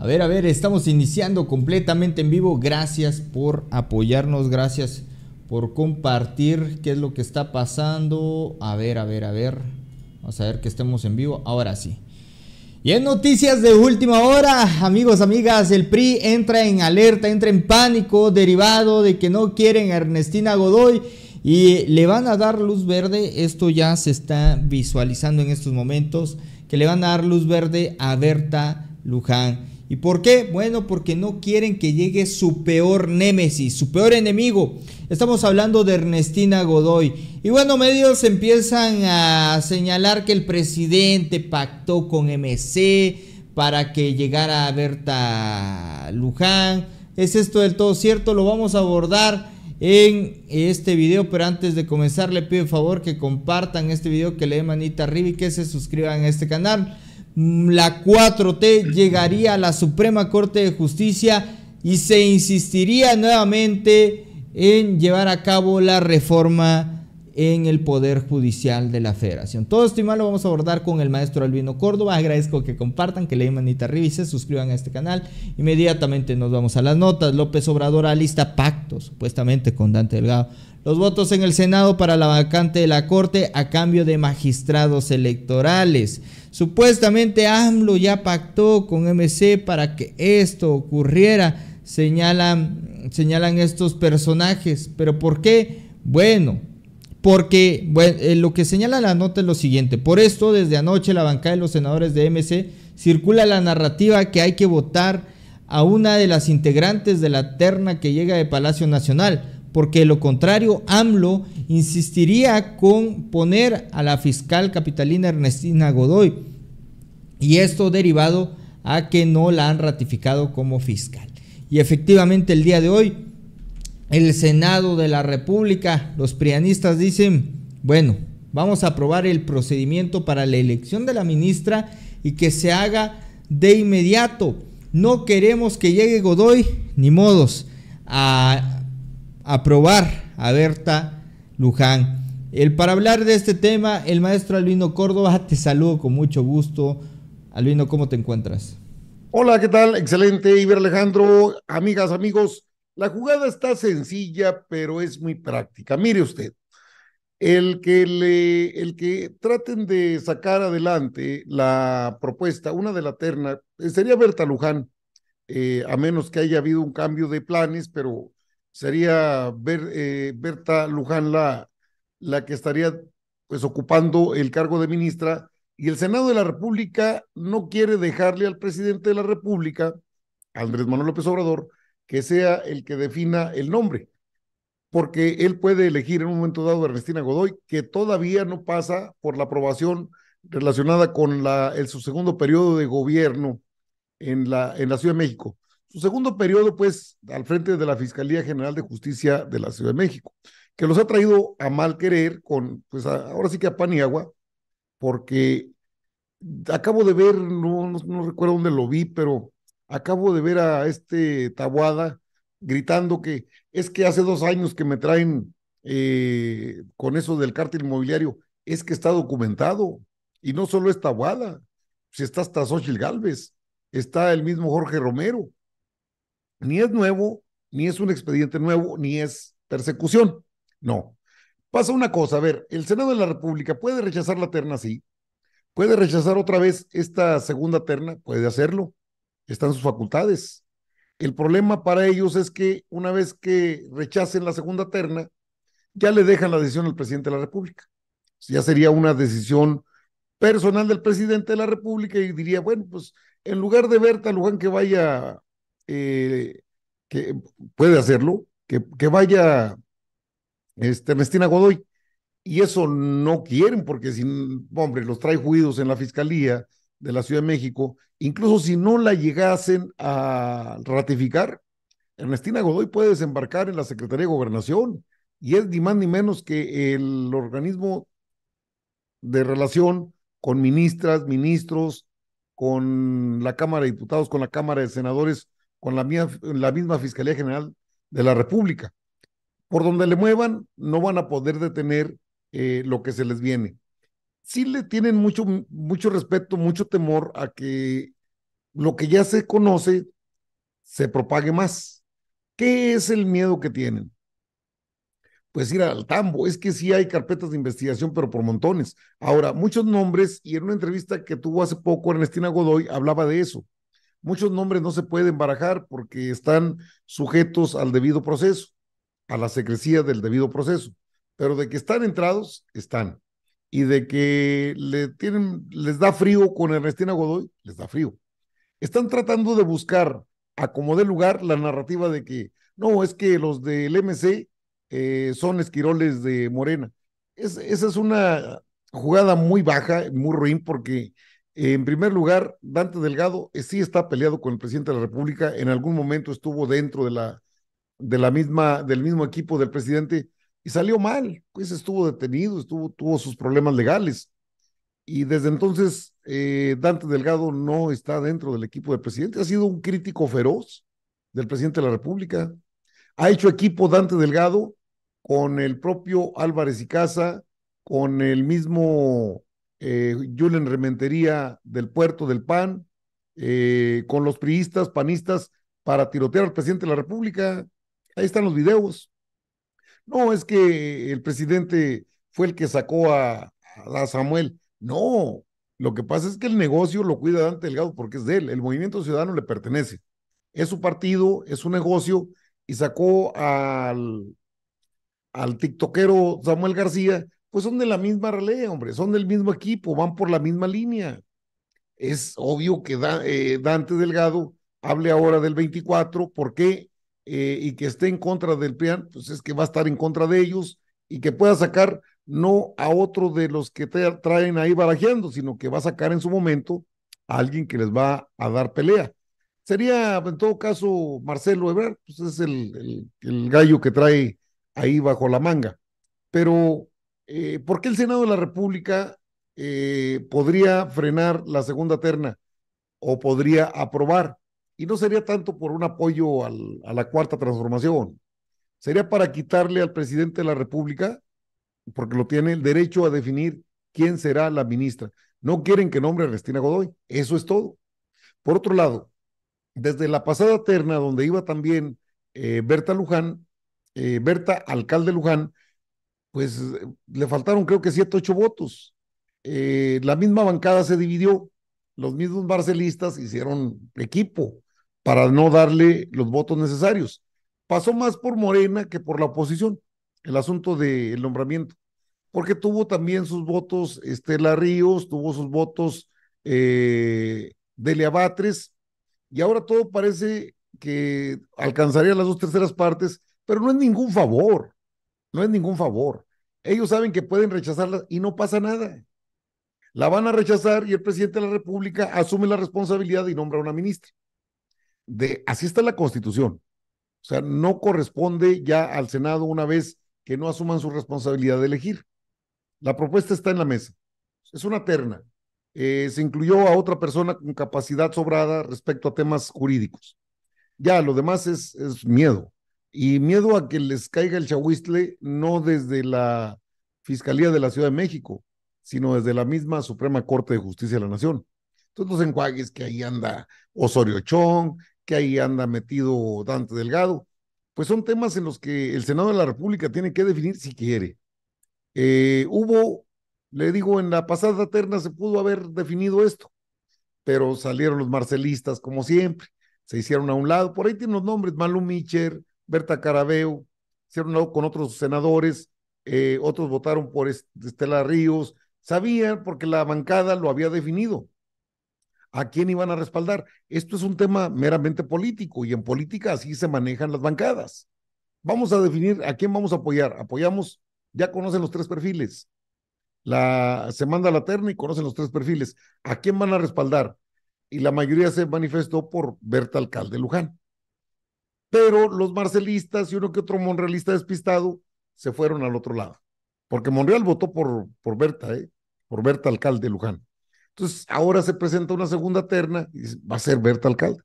A ver, a ver, estamos iniciando completamente en vivo. Gracias por apoyarnos, gracias por compartir qué es lo que está pasando. A ver, a ver, a ver. Vamos a ver que estemos en vivo. Ahora sí. Y en noticias de última hora, amigos, amigas, el PRI entra en alerta, entra en pánico derivado de que no quieren a Ernestina Godoy y le van a dar luz verde. Esto ya se está visualizando en estos momentos, que le van a dar luz verde a Berta Luján ¿Y por qué? Bueno, porque no quieren que llegue su peor némesis, su peor enemigo. Estamos hablando de Ernestina Godoy. Y bueno, medios empiezan a señalar que el presidente pactó con MC para que llegara a Berta Luján. ¿Es esto del todo cierto? Lo vamos a abordar en este video, pero antes de comenzar le pido el favor que compartan este video, que le den manita arriba y que se suscriban a este canal. Mm, la 4T llegaría a la Suprema Corte de Justicia y se insistiría nuevamente en llevar a cabo la reforma en el Poder Judicial de la Federación. Todo esto y más lo vamos a abordar con el maestro Albino Córdoba. Agradezco que compartan, que le den manita arriba y se suscriban a este canal. Inmediatamente nos vamos a las notas. López Obrador alista pacto, supuestamente con Dante Delgado. Los votos en el Senado para la vacante de la Corte a cambio de magistrados electorales. Supuestamente AMLO ya pactó con MC para que esto ocurriera, señalan, señalan estos personajes. ¿Pero por qué? Bueno, porque eh, lo que señala la nota es lo siguiente. Por esto, desde anoche la bancada de los senadores de MC circula la narrativa que hay que votar a una de las integrantes de la terna que llega de Palacio Nacional porque lo contrario AMLO insistiría con poner a la fiscal capitalina Ernestina Godoy y esto derivado a que no la han ratificado como fiscal. Y efectivamente el día de hoy el Senado de la República, los prianistas dicen, bueno, vamos a aprobar el procedimiento para la elección de la ministra y que se haga de inmediato. No queremos que llegue Godoy, ni modos, a, aprobar a Berta Luján. El, para hablar de este tema, el maestro Albino Córdoba, te saludo con mucho gusto. Albino, ¿cómo te encuentras? Hola, ¿qué tal? Excelente, Iber Alejandro, amigas, amigos. La jugada está sencilla, pero es muy práctica. Mire usted, el que, le, el que traten de sacar adelante la propuesta, una de la terna, eh, sería Berta Luján, eh, a menos que haya habido un cambio de planes, pero sería eh, Berta Luján la, la que estaría pues, ocupando el cargo de ministra y el Senado de la República no quiere dejarle al presidente de la República, Andrés Manuel López Obrador, que sea el que defina el nombre, porque él puede elegir en un momento dado a Ernestina Godoy, que todavía no pasa por la aprobación relacionada con la, el, su segundo periodo de gobierno en la, en la Ciudad de México su segundo periodo, pues, al frente de la Fiscalía General de Justicia de la Ciudad de México, que los ha traído a mal querer con, pues, ahora sí que a pan porque acabo de ver, no, no, recuerdo dónde lo vi, pero acabo de ver a este Tabuada gritando que es que hace dos años que me traen eh, con eso del cártel inmobiliario, es que está documentado, y no solo es Tabuada, si está hasta Xochitl Galvez, está el mismo Jorge Romero, ni es nuevo, ni es un expediente nuevo, ni es persecución. No. Pasa una cosa, a ver, el Senado de la República puede rechazar la terna, sí. Puede rechazar otra vez esta segunda terna, puede hacerlo. Están sus facultades. El problema para ellos es que una vez que rechacen la segunda terna, ya le dejan la decisión al presidente de la República. Ya sería una decisión personal del presidente de la República y diría, bueno, pues en lugar de Berta Luján que vaya eh, que puede hacerlo, que, que vaya este, Ernestina Godoy. Y eso no quieren, porque si, hombre, los trae juidos en la Fiscalía de la Ciudad de México, incluso si no la llegasen a ratificar, Ernestina Godoy puede desembarcar en la Secretaría de Gobernación y es ni más ni menos que el organismo de relación con ministras, ministros, con la Cámara de Diputados, con la Cámara de Senadores, con la, misma Fiscalía General de la República. Por donde le muevan, no van a poder detener eh, lo que se les viene. Sí le tienen mucho, mucho respeto, mucho temor a que lo que ya se conoce se propague más. ¿Qué es el miedo que tienen? Pues ir al tambo. Es que sí hay carpetas de investigación, pero por montones. Ahora, muchos nombres, y en una entrevista que tuvo hace poco Ernestina Godoy, hablaba de eso. Muchos nombres no se pueden barajar porque están sujetos al debido proceso, a la secrecía del debido proceso, pero de que están entrados, están. Y de que le tienen, les da frío con Ernestina Godoy, les da frío. Están tratando de buscar a como lugar la narrativa de que no, es que los del MC eh, son esquiroles de Morena. esa es una jugada muy baja, muy ruin, porque en primer lugar, Dante Delgado eh, sí está peleado con el presidente de la República. En algún momento estuvo dentro de la, de la misma, del mismo equipo del presidente y salió mal. Pues estuvo detenido, tuvo sus problemas legales. Y desde entonces, eh, Dante Delgado no está dentro del equipo del presidente. Ha sido un crítico feroz del presidente de la República. Ha hecho equipo Dante Delgado con el propio Álvarez y Casa, con el mismo eh, Rementería del Puerto del PAN, eh, con los priistas, panistas, para tirotear al presidente de la República. Ahí están los videos. No, es que el presidente fue el que sacó a, Samuel. No, lo que pasa es que el negocio lo cuida Dante Delgado porque es de él. El movimiento ciudadano le pertenece. Es su partido, es su negocio y sacó al, al tiktokero Samuel García pues son de la misma relea, hombre, son del mismo equipo, van por la misma línea. Es obvio que eh, Dante Delgado hable ahora del 24, ¿por qué? Eh, y que esté en contra del PRIAN, pues es que va a estar en contra de ellos y que pueda sacar no a otro de los que traen ahí barajeando, sino que va a sacar en su momento a alguien que les va a dar pelea. Sería, en todo caso, Marcelo Ebrard, pues es el, el gallo que trae ahí bajo la manga. Pero eh, ¿por qué el Senado de la República eh, podría frenar la segunda terna o podría aprobar? Y no sería tanto por un apoyo a la cuarta transformación, sería para quitarle al presidente de la República, porque lo tiene el derecho a definir quién será la ministra. No quieren que nombre a Cristina Godoy, eso es todo. Por otro lado, desde la pasada terna, donde iba también eh, Berta Luján, Berta, alcalde Luján, pues eh, le faltaron creo que siete, ocho votos. Eh, la misma bancada se dividió, los mismos barcelistas hicieron equipo para no darle los votos necesarios. Pasó más por Morena que por la oposición, el asunto del el nombramiento, porque tuvo también sus votos Estela Ríos, tuvo sus votos eh, Delia y ahora todo parece que alcanzaría las dos terceras partes, pero no es ningún favor. No es ningún favor. Ellos saben que pueden rechazarla y no pasa nada. La van a rechazar y el presidente de la República asume la responsabilidad y nombra a una ministra. De, así está la Constitución. O sea, no corresponde ya al Senado una vez que no asuman su responsabilidad de elegir. La propuesta está en la mesa. Es una terna. Eh, se incluyó a otra persona con capacidad sobrada respecto a temas jurídicos. Ya, lo demás es, es miedo y miedo a que les caiga el chahuistle no desde la Fiscalía de la Ciudad de México, sino desde la misma Suprema Corte de Justicia de la Nación. Entonces los enjuagues que ahí anda Osorio Chong, que ahí anda metido Dante Delgado, pues son temas en los que el Senado de la República tiene que definir si quiere. Eh, hubo, le digo, en la pasada terna se pudo haber definido esto, pero salieron los marcelistas como siempre, se hicieron a un lado, por ahí tienen los nombres, Malu Micher, Berta Carabeu, hicieron con otros senadores, eh, otros votaron por Estela Ríos, sabían porque la bancada lo había definido a quién iban a respaldar. Esto es un tema meramente político y en política así se manejan las bancadas. Vamos a definir a quién vamos a apoyar. Apoyamos, ya conocen los tres perfiles. La, se manda la terna y conocen los tres perfiles. ¿A quién van a respaldar? Y la mayoría se manifestó por Berta Alcalde Luján pero los marcelistas y uno que otro monrealista despistado se fueron al otro lado, porque Monreal votó por, por Berta, ¿eh? por Berta Alcalde Luján. Entonces, ahora se presenta una segunda terna y va a ser Berta Alcalde.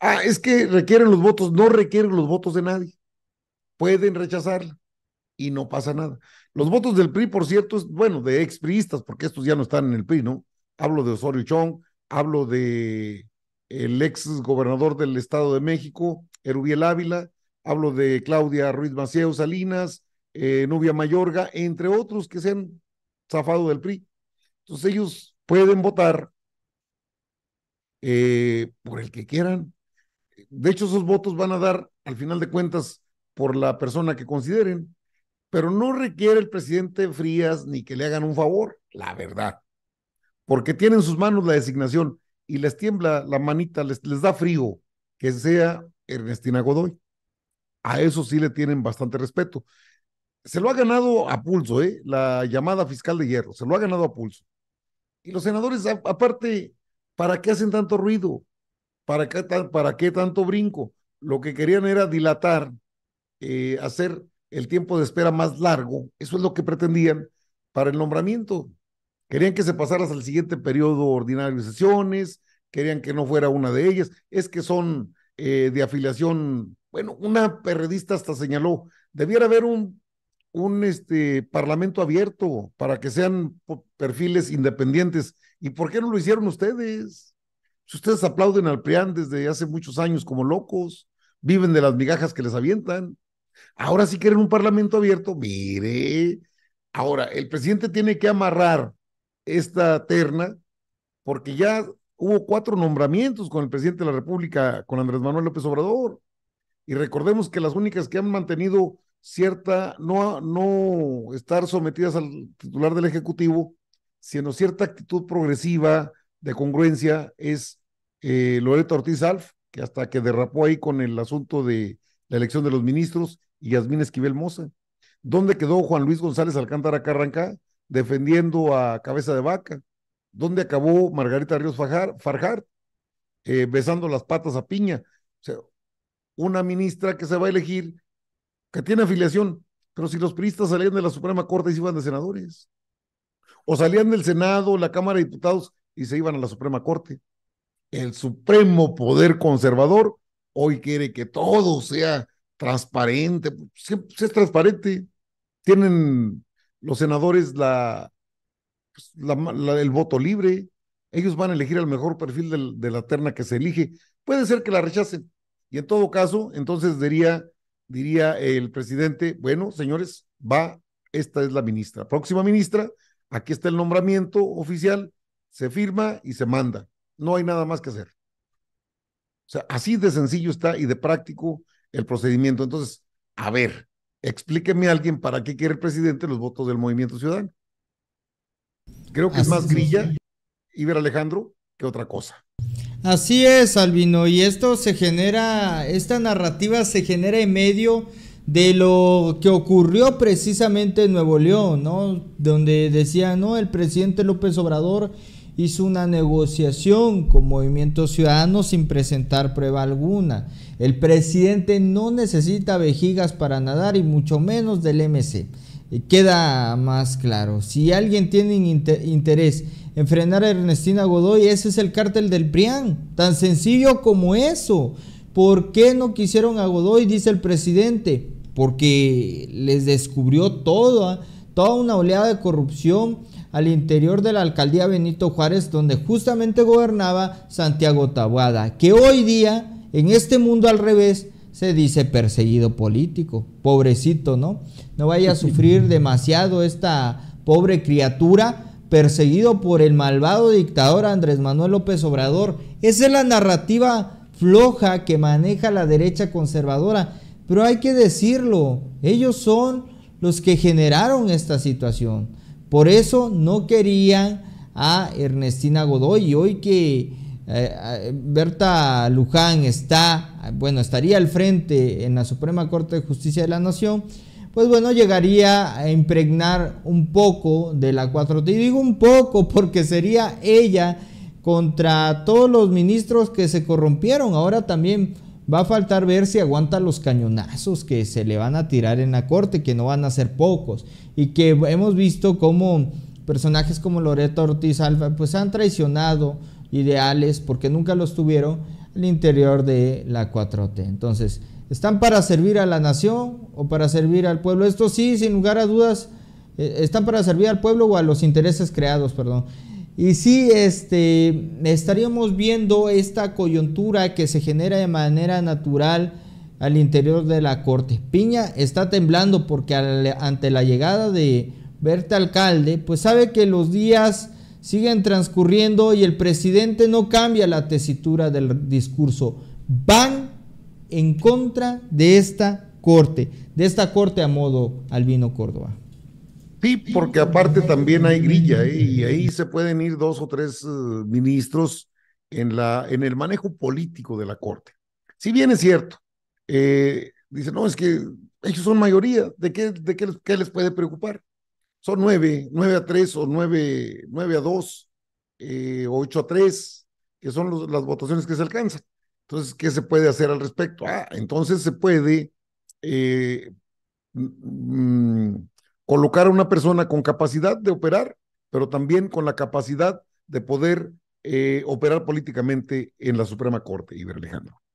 Ah, es que requieren los votos, no requieren los votos de nadie. Pueden rechazarla y no pasa nada. Los votos del PRI, por cierto, es, bueno, de ex PRIistas, porque estos ya no están en el PRI, ¿no? Hablo de Osorio Chong, hablo de el ex gobernador del Estado de México, Erubiel Ávila, hablo de Claudia Ruiz Maceo Salinas, eh, Nubia Mayorga, entre otros que se han zafado del PRI. Entonces ellos pueden votar eh, por el que quieran. De hecho, esos votos van a dar, al final de cuentas, por la persona que consideren, pero no requiere el presidente Frías ni que le hagan un favor, la verdad, porque tienen en sus manos la designación y les tiembla la manita, les, les da frío que sea Ernestina Godoy. A eso sí le tienen bastante respeto. Se lo ha ganado a pulso, ¿eh? la llamada fiscal de hierro, se lo ha ganado a pulso. Y los senadores, aparte, ¿para qué hacen tanto ruido? ¿Para qué, tanto brinco? Lo que querían era dilatar, eh, hacer el tiempo de espera más largo, eso es lo que pretendían para el nombramiento. Querían que se pasara al siguiente periodo ordinario de sesiones, querían que no fuera una de ellas. Es que son eh, de afiliación. Bueno, una periodista hasta señaló, debiera haber un, un este, parlamento abierto para que sean perfiles independientes. ¿Y por qué no lo hicieron ustedes? Si ustedes aplauden al PRIAN desde hace muchos años como locos, viven de las migajas que les avientan. Ahora sí quieren un parlamento abierto, mire. Ahora, el presidente tiene que amarrar esta terna porque ya hubo cuatro nombramientos con el presidente de la República, con Andrés Manuel López Obrador. Y recordemos que las únicas que han mantenido cierta, no, no estar sometidas al titular del Ejecutivo, sino cierta actitud progresiva de congruencia, es eh, Loreto Ortiz Alf, que hasta que derrapó ahí con el asunto de la elección de los ministros, y Yasmín Esquivel Moza. ¿Dónde quedó Juan Luis González Alcántara Carranca defendiendo a Cabeza de Vaca? ¿Dónde acabó Margarita Ríos Farjar? Eh, besando las patas a piña. O sea, una ministra que se va a elegir, que tiene afiliación, pero si los priistas salían de la Suprema Corte y se iban de senadores, o salían del Senado, la Cámara de Diputados y se iban a la Suprema Corte. El supremo poder conservador hoy quiere que todo sea transparente, Si es transparente. Tienen los senadores la, pues, el voto libre. Ellos van a elegir el mejor perfil de la terna que se elige. Puede ser que la rechacen. Y en todo caso, entonces diría, diría el presidente, bueno, señores, va, esta es la ministra. Próxima ministra, aquí está el nombramiento oficial, se firma y se manda. No hay nada más que hacer. O sea, así de sencillo está y de práctico el procedimiento. Entonces, a ver, explíqueme a alguien para qué quiere el presidente los votos del movimiento ciudadano. Creo que es más grilla, Iber Alejandro, que otra cosa. Así es, Albino, y esto se genera, esta narrativa se genera en medio de lo que ocurrió precisamente en Nuevo León, ¿no? Donde decía, no, el presidente López Obrador hizo una negociación con Movimiento Ciudadano sin presentar prueba alguna. El presidente no necesita vejigas para nadar y mucho menos del MC. Eh, queda más claro. Si alguien tiene interés en frenar a Ernestina Godoy, ese es el cártel del PRIAN, tan sencillo como eso. ¿Por qué no quisieron a Godoy? Dice el presidente, porque les descubrió toda, ¿ah? toda una oleada de corrupción al interior de la alcaldía Benito Juárez, donde justamente gobernaba Santiago Tabuada, que hoy día, en este mundo al revés, se dice perseguido político, pobrecito, ¿no? No vaya a sufrir demasiado esta pobre criatura perseguido por el malvado dictador Andrés Manuel López Obrador. Esa es la narrativa floja que maneja la derecha conservadora, pero hay que decirlo, ellos son los que generaron esta situación. Por eso no querían a Ernestina Godoy hoy que eh, eh, Berta Luján está, bueno, estaría al frente en la Suprema Corte de Justicia de la Nación, pues bueno, llegaría a impregnar un poco de la 4 Y digo un poco porque sería ella contra todos los ministros que se corrompieron. Ahora también va a faltar ver si aguanta los cañonazos que se le van a tirar en la corte, que no van a ser pocos. Y que hemos visto como personajes como Loreto Ortiz Alfa, pues han traicionado ideales porque nunca los tuvieron al interior de la 4T. Entonces, ¿están para servir a la nación o para servir al pueblo? Esto sí, sin lugar a dudas, eh, están para servir al pueblo o a los intereses creados, perdón. Y sí, este, estaríamos viendo esta coyuntura que se genera de manera natural al interior de la corte. Piña está temblando porque ante la llegada de Berta Alcalde, pues sabe que los días siguen transcurriendo y el presidente no cambia la tesitura del discurso. Van en contra de esta corte, de esta corte a modo Albino Córdoba. Sí, porque aparte también hay grilla ¿eh? y ahí se pueden ir dos o tres eh, ministros en, la, en el manejo político de la corte. Si bien es cierto, dicen eh, dice, no, es que ellos son mayoría, ¿de qué, de qué les puede preocupar? son nueve, nueve a tres o nueve, nueve a dos eh, o ocho a tres, que son las votaciones que se alcanzan. Entonces, ¿qué se puede hacer al respecto? Ah, entonces se puede eh, colocar a una persona con capacidad de operar, pero también con la capacidad de poder eh, operar políticamente en la Suprema Corte, Iber Alejandro.